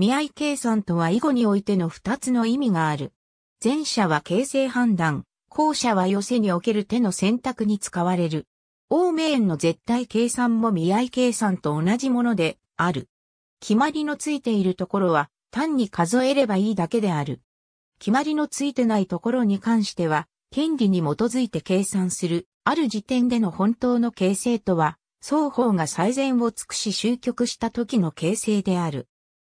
見合い計算とは以後においての二つの意味がある。前者は形成判断、後者は寄せにおける手の選択に使われる。欧米円の絶対計算も見合い計算と同じものである。決まりのついているところは単に数えればいいだけである。決まりのついてないところに関しては、権利に基づいて計算する、ある時点での本当の形成とは、双方が最善を尽くし終局した時の形成である。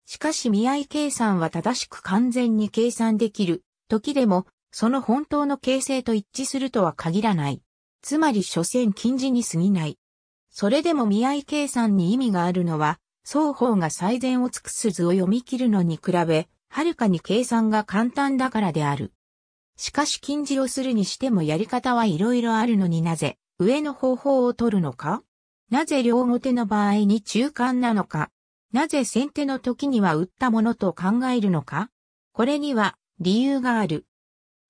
しかし見合い計算は正しく完全に計算できる時でも、その本当の形成と一致するとは限らない。つまり所詮近似に過ぎない。それでも見合い計算に意味があるのは、双方が最善を尽くす図を読み切るのに比べ、はるかに計算が簡単だからである。しかし近似をするにしてもやり方はいろいろあるのになぜ、上の方法を取るのかなぜ両後手の場合に中間なのかなぜ先手の時には打ったものと考えるのかこれには理由がある。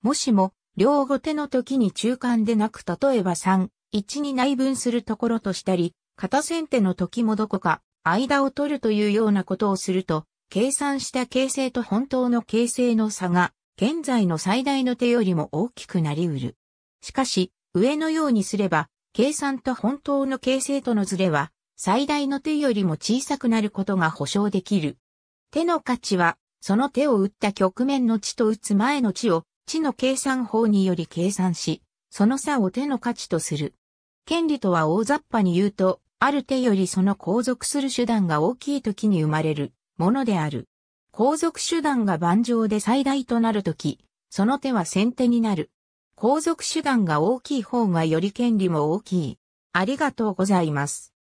もしも、両後手の時に中間でなく例えば3、1に内分するところとしたり、片先手の時もどこか間を取るというようなことをすると、計算した形勢と本当の形勢の差が、現在の最大の手よりも大きくなりうる。しかし、上のようにすれば、計算と本当の形勢とのズレは、最大の手よりも小さくなることが保証できる。手の価値は、その手を打った局面の地と打つ前の地を、地の計算法により計算し、その差を手の価値とする。権利とは大雑把に言うと、ある手よりその後続する手段が大きい時に生まれるものである。後続手段が盤上で最大となるとき、その手は先手になる。後続手段が大きい方がより権利も大きい。ありがとうございます。